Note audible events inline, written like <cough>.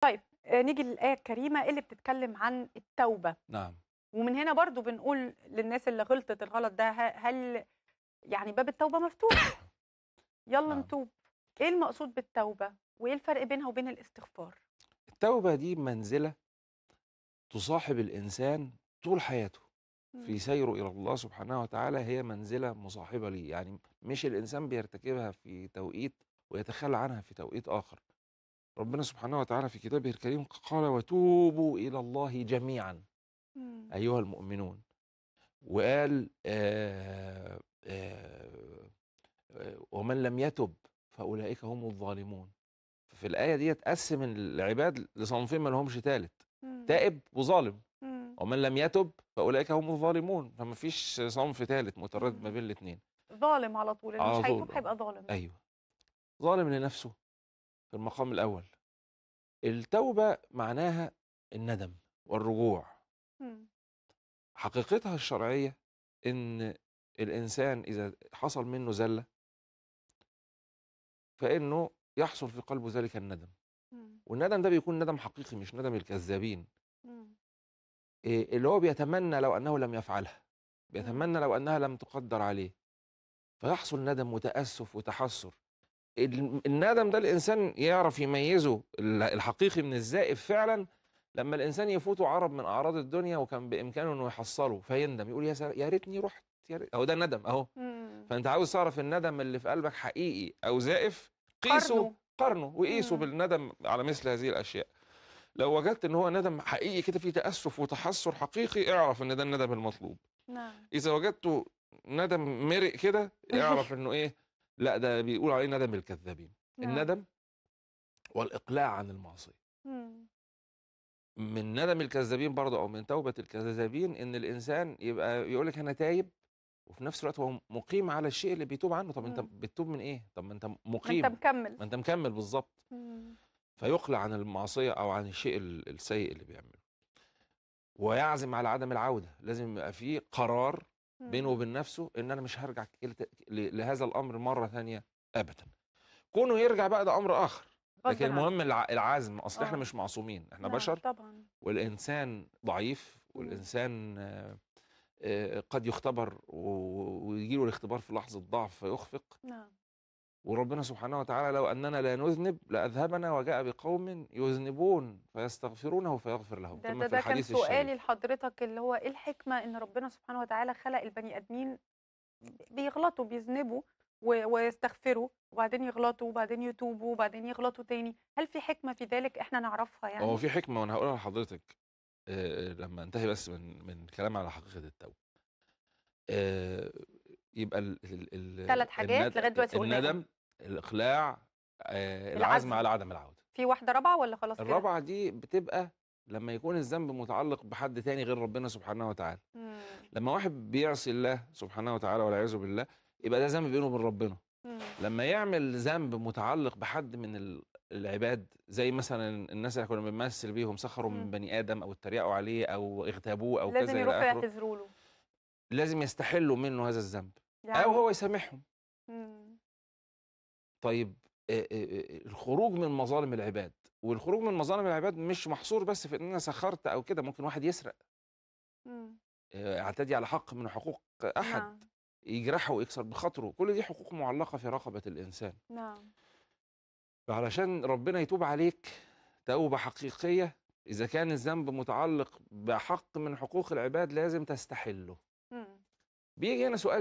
طيب آه، نيجي للآية الكريمة اللي بتتكلم عن التوبة نعم ومن هنا برضو بنقول للناس اللي غلطت الغلط ده هل يعني باب التوبة مفتوح يلا نعم. نتوب ايه المقصود بالتوبة وايه الفرق بينها وبين الاستغفار التوبة دي منزلة تصاحب الإنسان طول حياته في سيره إلى الله سبحانه وتعالى هي منزلة مصاحبة ليه يعني مش الإنسان بيرتكبها في توقيت ويتخلى عنها في توقيت آخر ربنا سبحانه وتعالى في كتابه الكريم قال وتوبوا إلى الله جميعا أيها المؤمنون وقال آآ آه، آآ آه، آه، ومن لم يتب فأولئك هم الظالمون في الآية دي قسم العباد لصنفين ما لهمش ثالث تائب وظالم مم. ومن لم يتب فأولئك هم الظالمون فما فيش صنف ثالث متردد ما بين الاثنين ظالم على طول اللي مش هيتوب هيبقى ظالم أيوه ظالم لنفسه في المقام الأول التوبة معناها الندم والرجوع إمم. حقيقتها الشرعية إن الإنسان إذا حصل منه زلة فإنه يحصل في قلبه ذلك الندم إمم. والندم ده بيكون ندم حقيقي مش ندم الكذابين إمم. اللي هو بيتمنى لو أنه لم يفعلها بيتمنى لو أنها لم تقدر عليه فيحصل ندم وتأسف وتحسر الندم ده الانسان يعرف يميزه الحقيقي من الزائف فعلا لما الانسان يفوته عرض من اعراض الدنيا وكان بامكانه انه يحصله فيندم يقول يا يا ريتني رحت يا ريت. اهو ده الندم اهو فانت عاوز تعرف الندم اللي في قلبك حقيقي او زائف قيسه قارنه وقيسه بالندم على مثل هذه الاشياء لو وجدت ان هو ندم حقيقي كده فيه تاسف وتحسر حقيقي اعرف ان ده الندم المطلوب نعم اذا وجدته ندم مرق كده اعرف <laughs> انه ايه لا ده بيقول عليه ندم الكذابين نعم. الندم والإقلاع عن المعصية من ندم الكذابين برضه أو من توبة الكذابين إن الإنسان يبقى يقول لك أنا تايب وفي نفس الوقت هو مقيم على الشيء اللي بيتوب عنه طب مم. انت بتتوب من ايه طب ما انت مقيم ما انت مكمل ما انت مكمل بالظبط فيقلع عن المعصيه او عن الشيء السيء اللي بيعمله ويعزم على عدم العوده لازم يبقى فيه قرار بينه وبين نفسه ان انا مش هرجع لهذا الامر مره ثانيه ابدا كونه يرجع بقى ده امر اخر لكن المهم العزم اصل احنا آه. مش معصومين احنا نعم، بشر طبعا. والانسان ضعيف والانسان آه، قد يختبر ويجيله الاختبار في لحظه ضعف فيخفق نعم وربنا سبحانه وتعالى لو أننا لا نذنب لأذهبنا وجاء بقوم يذنبون فيستغفرونه فيغفر لهم ده, ده, ده كان سؤالي لحضرتك اللي هو إيه الحكمة إن ربنا سبحانه وتعالى خلق البني آدمين بيغلطوا بيذنبوا ويستغفروا وبعدين يغلطوا وبعدين يتوبوا وبعدين يغلطوا تاني هل في حكمة في ذلك إحنا نعرفها يعني؟ هو في حكمة وأنا هقولها لحضرتك آه، آه، لما انتهي بس من من كلام على حقيقة التوبة آه، يبقى ال ال ال ثلاث حاجات لغايه دلوقتي الندم الاقلاع آه العزم على عدم العوده في واحده رابعه ولا خلاص كده؟ الرابعه دي بتبقى لما يكون الذنب متعلق بحد تاني غير ربنا سبحانه وتعالى مم. لما واحد بيعصي الله سبحانه وتعالى والعياذ بالله يبقى ده ذنب بينه وبين ربنا مم. لما يعمل ذنب متعلق بحد من العباد زي مثلا الناس اللي كنا بنمثل بيهم سخروا من بني ادم او اتريقوا عليه او اغتابوه او لازم كذا لازم يروحوا يعتذروا له لازم يستحلوا منه هذا الذنب أيوه، يعني... او هو يسامحهم مم. طيب الخروج من مظالم العباد والخروج من مظالم العباد مش محصور بس في ان انا سخرت او كده ممكن واحد يسرق مم. اعتدي على حق من حقوق احد نعم. يجرحه ويكسر بخاطره كل دي حقوق معلقه في رقبه الانسان نعم فعلشان ربنا يتوب عليك توبه حقيقيه اذا كان الذنب متعلق بحق من حقوق العباد لازم تستحله مم. بيجي هنا سؤال